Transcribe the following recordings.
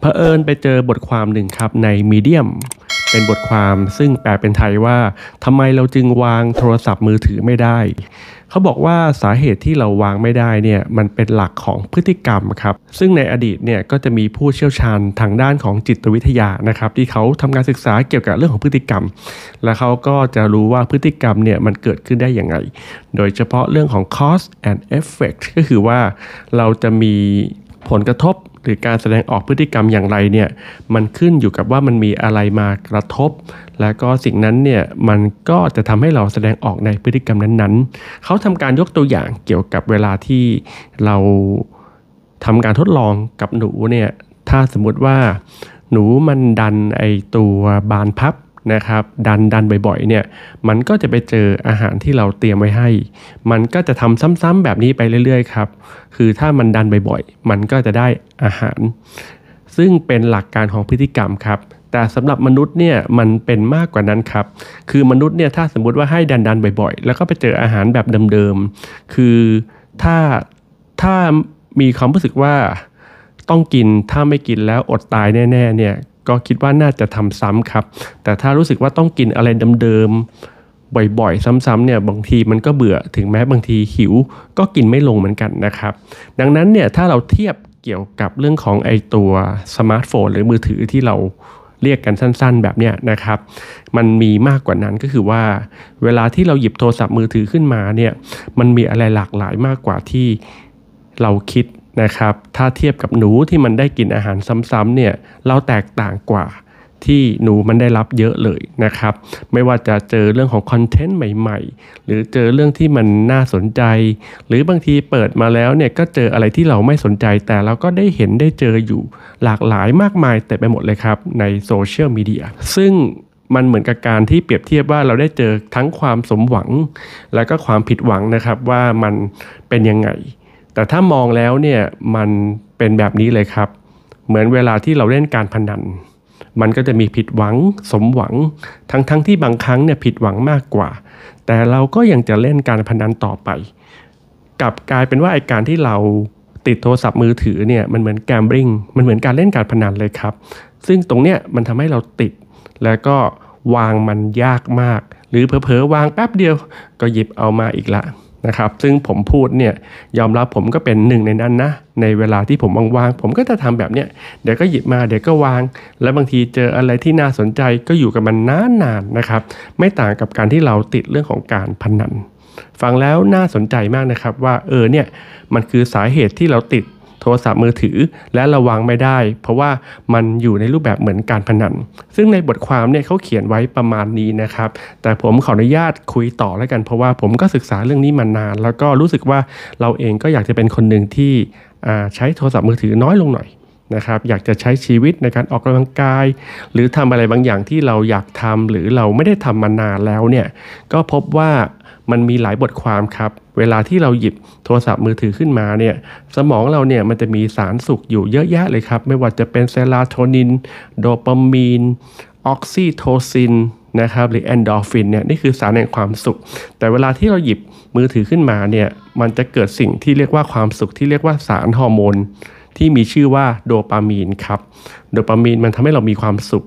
เผอิญไปเจอบทความหนึ่งครับในมีเดียมเป็นบทความซึ่งแปลเป็นไทยว่าทำไมเราจึงวางโทรศัพท์มือถือไม่ได้ เขาบอกว่าสาเหตุที่เราวางไม่ได้เนี่ยมันเป็นหลักของพฤติกรรมครับซึ่งในอดีตเนี่ยก็จะมีผู้เชี่ยวชาญทางด้านของจิตวิทยานะครับที่เขาทำการศึกษาเกี่ยวกับเรื่องของพฤติกรรม และเขาก็จะรู้ว่าพฤติกรรมเนี่ยมันเกิดขึ้นได้อย่างไงโดยเฉพาะเรื่องของ cost and effect ก็คือว่าเราจะมีผลกระทบรือ การแสดงออกพฤติกรรมอย่างไรเนี่ยมันขึ้นอยู่กับว่ามันมีอะไรมากระทบ แล้วก็สิ่งนั้นเนี่ยมันก็จะทำให้เราแสดงออกในพฤติกรรมนั้นๆ เขาทำการยกตัวอย่างเกี่ยวกับเวลาที่เราทำการทดลองกับหนูเนี่ยถ้าสมมุติว่าหนูมันดันไอตัวบานพับนะครับดันดันบ่อยๆเนี่ยมันก็จะไปเจออาหารที่เราเตรียมไว้ให้ มันก็จะทำซ้ำ ๆแบบนี้ไปเรื่อย ๆครับคือถ้ามันดันบ่อย ๆ มันก็จะได้อาหารซึ่งเป็นหลักการของพฤติกรรมครับแต่สำหรับมนุษย์เนี่ยมันเป็นมากกว่านั้นครับคือมนุษย์เนี่ยถ้าสมมุติว่าให้ดันดันบ่อย ๆ แล้วก็ไปเจออาหารแบบเดิมๆคือถ้าถ้ามีความรู้สึกว่าต้องกินถ้าไม่กินแล้วอดตายแน่ๆเนี่ยก็คิดว่าน่าจะทำซ้ำครับ แต่ถ้ารู้สึกว่าต้องกินอะไรเดิมๆ บ่อยๆ ซ้ำๆเนี่ย บางทีมันก็เบื่อถึงแม้บางทีหิว ก็กินไม่ลงเหมือนกันนะครับ ดังนั้นเนี่ย ถ้าเราเทียบเกี่ยวกับเรื่องของไอตัวสมาร์ทโฟนหรือมือถือที่เราเรียกกันสั้นๆ แบบเนี้ยนะครับ มันมีมากกว่านั้นก็คือว่า เวลาที่เราหยิบโทรศัพท์มือถือขึ้นมาเนี่ย มันมีอะไรหลากหลายมากกว่าที่เราคิดนะครับถ้าเทียบกับหนูที่มันได้กินอาหารซ้ำๆเนี่ยเราแตกต่างกว่าที่หนูมันได้รับเยอะเลยนะครับ ไม่ว่าจะเจอเรื่องของคอนเทนต์ใหม่ ๆ หรือเจอเรื่องที่มันน่าสนใจ หรือบางทีเปิดมาแล้วเนี่ยก็เจออะไรที่เราไม่สนใจ แต่เราก็ได้เห็นได้เจออยู่หลากหลายมากมายแต่ไปหมดเลยครับในโซเชียลมีเดียซึ่งมันเหมือนกับการที่เปรียบเทียบว่าเราได้เจอทั้งความสมหวัง และก็ความผิดหวังนะครับว่ามันเป็นยังไงแต่ถ้ามองแล้วเนี่ยมันเป็นแบบนี้เลยครับ เหมือนเวลาที่เราเล่นการพนัน มันก็จะมีผิดหวังสมหวังทั้งๆทที่บางครั้งเนี่ยผิดหวังมากกว่า แต่เราก็ยังจะเล่นการพนันต่อไป กลับกลายเป็นว่าไอการที่เราติดโทรศัพท์มือถือเนี่ยมันเหมือนแกมบริงมันเหมือนการเล่นการพนันเลยครับ ซึ่งตรงเนี้ยมันทำให้เราติดแล้วก็วางมันยากมาก หรือเผลอวางแป๊บเดียว ก็หยิบเอามาอีกละนะครับ ซึ่งผมพูดเนี่ยยอมรับผมก็เป็นหนึ่งในนั้นนะ ในเวลาที่ผมว่างๆ ผมก็จะทำแบบเนี้ย เดี๋ยวก็หยิบมา เดี๋ยวก็วาง แล้วบางทีเจออะไรที่น่าสนใจก็อยู่กับมันนานๆนนะครับ ไม่ต่างกับการที่เราติดเรื่องของการพนัน ฟังแล้วน่าสนใจมากนะครับว่าเออเนี่ยมันคือสาเหตุที่เราติดทรศัพท์มือถือและระวังไม่ได้ เพราะว่ามันอยู่ในรูปแบบเหมือนการพนัน ซึ่งในบทความเนี่ยเขาเขียนไว้ประมาณนี้นะครับ แต่ผมขออนุญาตคุยต่อแล้วกัน เพราะว่าผมก็ศึกษาเรื่องนี้มานาน แล้วก็รู้สึกว่าเราเองก็อยากจะเป็นคนหนึ่งที่ใช้โทรศัพท์มือถือน้อยลงหน่อยนะครับ อยากจะใช้ชีวิตในการออกกำลังกาย หรือทำอะไรบางอย่างที่เราอยากทำหรือเราไม่ได้ทำมานานแล้วเนี่ยก็พบว่ามันมีหลายบทความครับ เวลาที่เราหยิบโทรศัพท์มือถือขึ้นมาเนี่ยสมองเราเนี่ยมันจะมีสารสุขอยู่เยอะแยะเลยครับไม่ว่าจะเป็นเซโรโทนินโดปามีนออกซิโทซินนะครับหรือแอนดอร์ฟินเนี่ยนี่คือสารแห่งความสุข แต่เวลาที่เราหยิบมือถือขึ้นมาเนี่ยมันจะเกิดสิ่งที่เรียกว่าความสุขที่เรียกว่าสารฮอร์โมนที่มีชื่อว่าโดปามีนครับ โดปามีนมันทำให้เรามีความสุข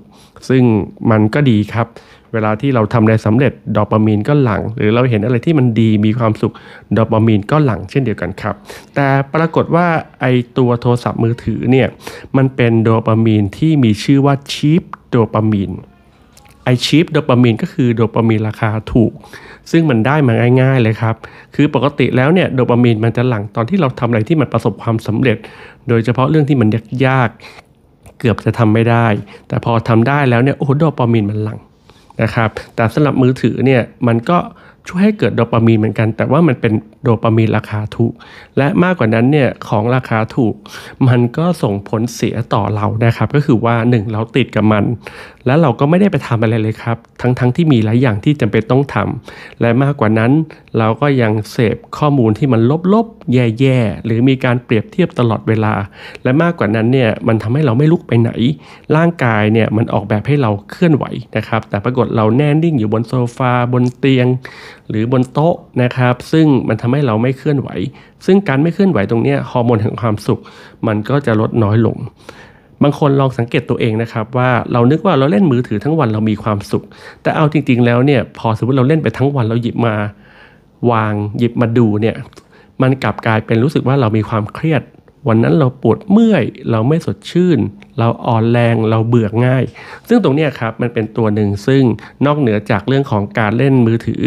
ซึ่งมันก็ดีครับ เวลาที่เราทำอะไรสำเร็จโดปามีนก็หลังหรือเราเห็นอะไรที่มันดีมีความสุขโดปามีนก็หลั่งเช่นเดียวกันครับแต่ปรากฏว่าไอตัวโทรศัพท์มือถือเนี่ยมันเป็นโดปามีนที่มีชื่อว่าชีพโดปามีนไอชีพโดปามีนก็คือโดปามีนราคาถูก ซึ่งมันได้มาง่าย ๆเลยครับ คือปกติแล้วเนี่ยโดปามีนมันจะหลั่งตอนที่เราทำอะไรที่มันประสบความสำเร็จ โดยเฉพาะเรื่องที่มันยากๆเกือบจะทำไม่ได้ แต่พอทำได้แล้วเนี่ยโอ้โดปามีนมันหลั่งนะครับ แต่สำหรับมือถือเนี่ยมันก็ช่วยให้เกิดโดปามีนเหมือนกัน แต่ว่ามันเป็นโดปามีนราคาถูก และมากกว่านั้นเนี่ยของราคาถูก มันก็ส่งผลเสียต่อเรานะครับ ก็คือว่า 1 เราติดกับมัน แล้วเราก็ไม่ได้ไปทำอะไรเลยครับ ทั้งๆทที่มีหลายอย่างที่จำเป็นต้องทำ และมากกว่านั้นเราก็ยังเสพข้อมูลที่มันลบๆ แย่ๆ หรือมีการเปรียบเทียบตลอดเวลา และมากกว่านั้นเนี่ยมันทำให้เราไม่ลุกไปไหน ร่างกายเนี่ยมันออกแบบให้เราเคลื่อนไหวนะครับ แต่ปรากฏเราแน่นิ่งอยู่บนโซฟาบนเตียงหรือบนโต๊ะนะครับ ซึ่งมันทำให้เราไม่เคลื่อนไหว ซึ่งการไม่เคลื่อนไหวตรงนี้ฮอร์โมนแห่งความสุข มันก็จะลดน้อยลง บางคนลองสังเกตตัวเองนะครับว่าเรานึกว่าเราเล่นมือถือทั้งวันเรามีความสุข แต่เอาจริง ๆ แล้วเนี่ยพอสมมติเราเล่นไปทั้งวันเราหยิบมา วางหยิบมาดูเนี่ยมันกลับกลายเป็นรู้สึกว่าเรามีความเครียด วันนั้นเราปวดเมื่อย เราไม่สดชื่น เราอ่อนแรงเราเบื่อง่าย ซึ่งตรงนี้ครับมันเป็นตัวหนึ่งซึ่งนอกเหนือจากเรื่องของการเล่นมือถือ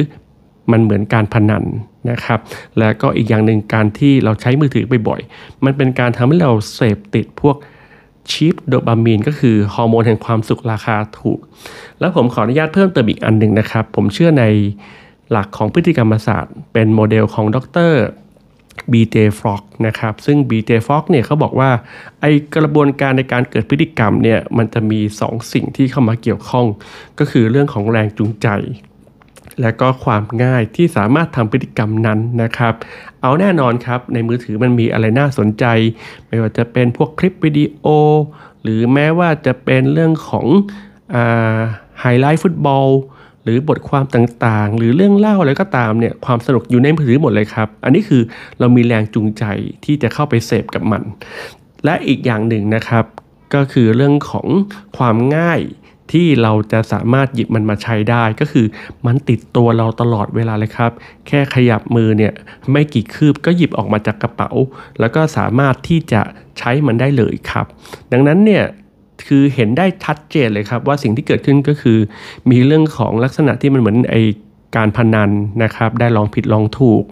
มันเหมือนการพนันนะครับ แล้วก็อีกอย่างหนึ่งการที่เราใช้มือถือไปบ่อย มันเป็นการทำให้เราเสพติดพวกชีพโดปามีนก็คือฮอร์โมนแห่งความสุขราคาถูก แล้วผมขออนุญาตเพิ่มเติมอีกอันหนึ่งนะครับ ผมเชื่อในหลักของพฤติกรรมศาสตร์ เป็นโมเดลของดร BJ f o g กนะครับ ซึ่ง BJ f o อ g เนี่ยเขาบอกว่า ไอกระบวนการในการเกิดพฤติกรรมเนี่ยมันจะมี2สสิ่งที่เข้ามาเกี่ยวข้อง ก็คือเรื่องของแรงจูงใจและก็ความง่ายที่สามารถทำพฤติกรรมนั้นนะครับ เอาแน่นอนครับ ในมือถือมันมีอะไรน่าสนใจ ไม่ว่าจะเป็นพวกคลิปวิดีโอ หรือแม้ว่าจะเป็นเรื่องของไฮไลท์ฟุตบอลหรือบทความต่างๆ หรือเรื่องเล่าอะไรก็ตามเนี่ยความสนุกอยู่ในมือถือหมดเลยครับ อันนี้คือเรามีแรงจูงใจที่จะเข้าไปเสพกับมัน และอีกอย่างหนึ่งนะครับก็คือเรื่องของความง่ายที่เราจะสามารถหยิบมันมาใช้ได้ ก็คือมันติดตัวเราตลอดเวลาเลยครับ แค่ขยับมือเนี่ยไม่กี่คืบก็หยิบออกมาจากกระเป๋า แล้วก็สามารถที่จะใช้มันได้เลยครับ ดังนั้นเนี่ยคือเห็นได้ชัดเจนเลยครับว่าสิ่งที่เกิดขึ้นก็คือ มีเรื่องของลักษณะที่มันเหมือนไอการพนันนะครับ ได้ลองผิดลองถูก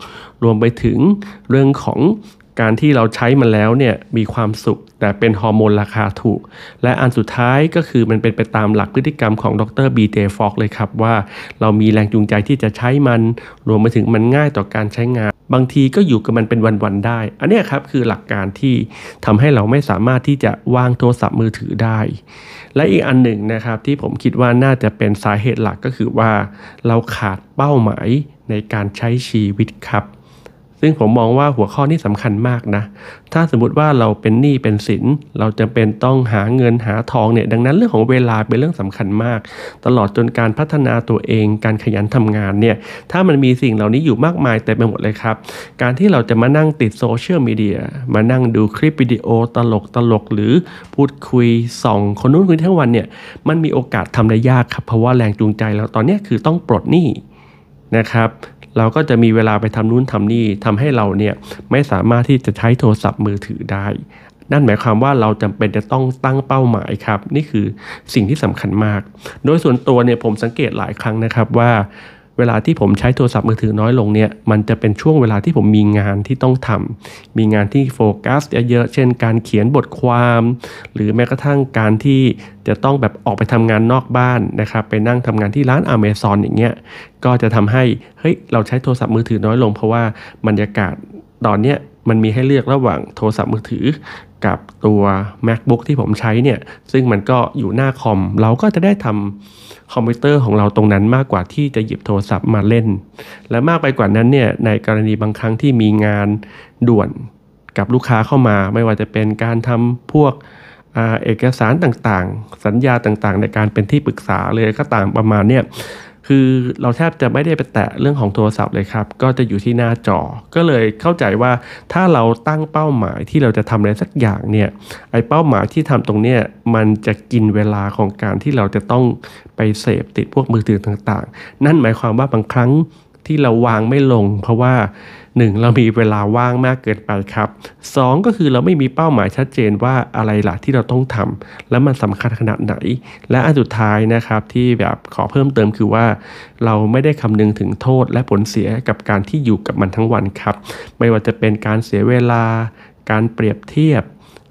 รวมไปถึงเรื่องของการที่เราใช้มันแล้วเนี่ยมีความสุขแต่เป็นฮอร์โมนราคาถูก และอันสุดท้ายก็คือมันเป็นไปตามหลักพฤติกรรมของดรบเ j ฟอกเลยครับ ว่าเรามีแรงจูงใจที่จะใช้มัน รวมไปถึงมันง่ายต่อการใช้งาน บางทีก็อยู่กับมันเป็นวันๆได้ อันนี้ครับคือหลักการที่ทำให้เราไม่สามารถที่จะวางโทรศัพท์มือถือได้ และอีกอันหนึ่งนะครับที่ผมคิดว่าน่าจะเป็นสาเหตุหลักก็คือว่า เราขาดเป้าหมายในการใช้ชีวิตครับซึ่งผมมองว่าหัวข้อนี้สำคัญมาก นะ ถ้าสมมติว่าเราเป็นหนี้เป็นสิน เราจะเป็นต้องหาเงินหาทองเนี่ย ดังนั้นเรื่องของเวลาเป็นเรื่องสำคัญมาก ตลอดจนการพัฒนาตัวเอง การขยันทำงานเนี่ย ถ้ามันมีสิ่งเหล่านี้อยู่มากมายเต็มไปหมดเลยครับ การที่เราจะมานั่งติดโซเชียลมีเดีย มานั่งดูคลิปวิดีโอตลกตลกหรือพูดคุยส่องคนนู้นคนนี้ทั้งวันเนี่ย มันมีโอกาสทำได้ยากครับ เพราะว่าแรงจูงใจ เราตอนนี้คือต้องปลดหนี้นะครับเราก็จะมีเวลาไปทำนู้นทำนี่ทำให้เราเนี่ย ไม่สามารถที่จะใช้โทรศัพท์มือถือได้ นั่นหมายความว่าเราจำเป็นจะต้องตั้งเป้าหมายครับ นี่คือสิ่งที่สำคัญมาก โดยส่วนตัวเนี่ยผมสังเกตหลายครั้งนะครับว่าเวลาที่ผมใช้โทรศัพท์มือถือน้อยลงเนี่ย มันจะเป็นช่วงเวลาที่ผมมีงานที่ต้องทำ มีงานที่โฟกัสเยอะๆเช่นการเขียนบทความ หรือแม้กระทั่งการที่จะต้องแบบออกไปทำงานนอกบ้านนะครับ ไปนั่งทำงานที่ร้านอเมซอนอย่างเงี้ย ก็จะทำให้ เฮ้ย เราใช้โทรศัพท์มือถือน้อยลง เพราะว่าบรรยากาศตอนเนี้ยมันมีให้เลือกระหว่างโทรศัพท์มือถือกับตัว macbook ที่ผมใช้เนี่ยซึ่งมันก็อยู่หน้าคอม เราก็จะได้ทำคอมพิวเตอร์ของเราตรงนั้นมากกว่าที่จะหยิบโทรศัพท์มาเล่น และมากไปกว่านั้นเนี่ยในกรณีบางครั้งที่มีงานด่วนกับลูกค้าเข้ามา ไม่ว่าจะเป็นการทำพวกเอกสารต่างๆ สัญญาต่างๆ ในการเป็นที่ปรึกษาเลยก็ตามประมาณเนี่ยคือเราแทบจะไม่ได้ไปแตะเรื่องของโทรศัพท์เลยครับ ก็จะอยู่ที่หน้าจอ ก็เลยเข้าใจว่าถ้าเราตั้งเป้าหมายที่เราจะทำอะไรสักอย่างเนี่ย ไอ้เป้าหมายที่ทำตรงเนี้ยมันจะกินเวลาของการที่เราจะต้องไปเสพติดพวกมือถือต่างๆ นั่นหมายความว่าบางครั้งที่เราวางไม่ลงเพราะว่า 1. เรามีเวลาว่างมากเกินไปครับ 2. ก็คือเราไม่มีเป้าหมายชัดเจนว่าอะไรล่ะที่เราต้องทำ และมันสำคัญขนาดไหน และอันสุดท้ายนะครับที่แบบขอเพิ่มเติมคือว่า เราไม่ได้คำนึงถึงโทษและผลเสียกับการที่อยู่กับมันทั้งวันครับ ไม่ว่าจะเป็นการเสียเวลาการเปรียบเทียบ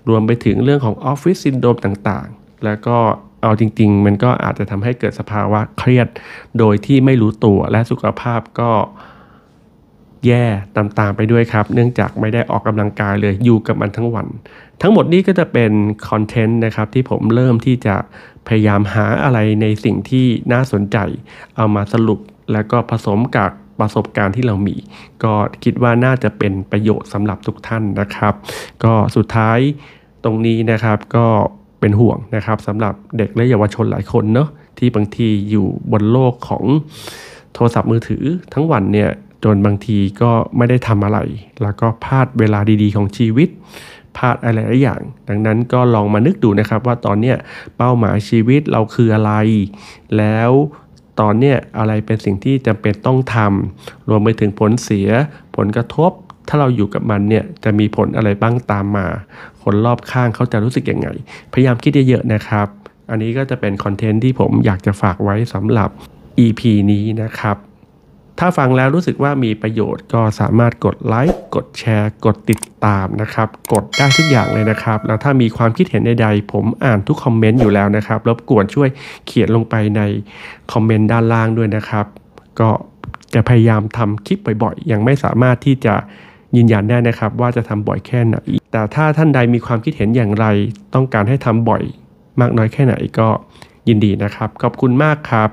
รวมไปถึงเรื่องของออฟฟิศซินโดรมต่างๆ แล้วก็เอาจริง ๆ มันก็อาจจะทำให้เกิดสภาวะเครียด โดยที่ไม่รู้ตัวและสุขภาพก็แย่ตามๆไปด้วยครับ เนื่องจากไม่ได้ออกกำลังกายเลย อยู่กับมันทั้งวัน ทั้งหมดนี้ก็จะเป็นคอนเทนต์นะครับ ที่ผมเริ่มที่จะพยายามหาอะไรในสิ่งที่น่าสนใจ เอามาสรุปแล้วก็ผสมกับประสบการณ์ที่เรามี ก็คิดว่าน่าจะเป็นประโยชน์สำหรับทุกท่านนะครับ ก็สุดท้ายตรงนี้นะครับก็เป็นห่วงนะครับสำหรับเด็กและเยาวชนหลายคนเนาะที่บางทีอยู่บนโลกของ โทรศัพท์มือถือทั้งวันเนี่ยจนบางทีก็ไม่ได้ทำอะไร แล้วก็พลาดเวลาดี ๆ ของชีวิต พลาดอะไรหลายอย่าง ดังนั้นก็ลองมานึกดูนะครับว่าตอนเนี้ยเป้าหมายชีวิตเราคืออะไร แล้วตอนเนี้ยอะไรเป็นสิ่งที่จำเป็นต้องทำ รวมไปถึงผลเสีย ผลกระทบ ถ้าเราอยู่กับมันเนี่ย จะมีผลอะไรบ้างตามมา คนรอบข้างเขาจะรู้สึกยังไง พยายามคิดเยอะๆนะครับ อันนี้ก็จะเป็นคอนเทนต์ที่ผมอยากจะฝากไว้สำหรับ EP นี้นะครับถ้าฟังแล้วรู้สึกว่ามีประโยชน์ก็สามารถกดไลค์กดแชร์ กดติดตามนะครับ กดได้ทุกอย่างเลยนะครับ แล้วถ้ามีความคิดเห็นใดๆ ผมอ่านทุกคอมเมนต์อยู่แล้วนะครับรบกวนช่วยเขียนลงไปในคอมเมนต์ด้านล่างด้วยนะครับ ก็จะพยายามทำคลิปบ่อยๆยังไม่สามารถที่จะยืนยันได้นะครับ ว่าจะทำบ่อยแค่ไหนแต่ถ้าท่านใดมีความคิดเห็นอย่างไรต้องการให้ทำบ่อยมากน้อยแค่ไหนก็ยินดีนะครับขอบคุณมากครับ